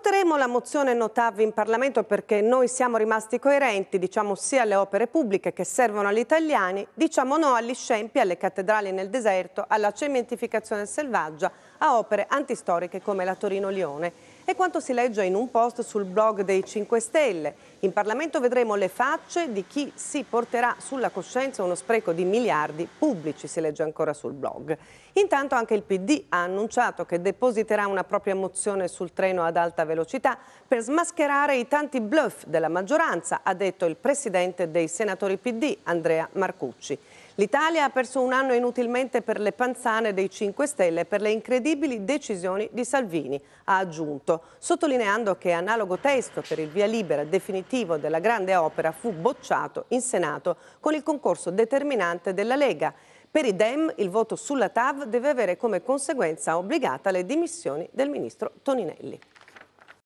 Porteremo la mozione Notav in Parlamento perché noi siamo rimasti coerenti, diciamo sì alle opere pubbliche che servono agli italiani, diciamo no agli scempi, alle cattedrali nel deserto, alla cementificazione selvaggia, a opere antistoriche come la Torino-Lione. È quanto si legge in un post sul blog dei 5 Stelle. In Parlamento vedremo le facce di chi si porterà sulla coscienza uno spreco di miliardi pubblici, si legge ancora sul blog. Intanto anche il PD ha annunciato che depositerà una propria mozione sul treno ad alta velocità velocità per smascherare i tanti bluff della maggioranza, ha detto il presidente dei senatori PD, Andrea Marcucci. L'Italia ha perso un anno inutilmente per le panzane dei 5 Stelle e per le incredibili decisioni di Salvini, ha aggiunto, sottolineando che analogo testo per il via libera definitivo della grande opera fu bocciato in Senato con il concorso determinante della Lega. Per i Dem il voto sulla TAV deve avere come conseguenza obbligata le dimissioni del ministro Toninelli.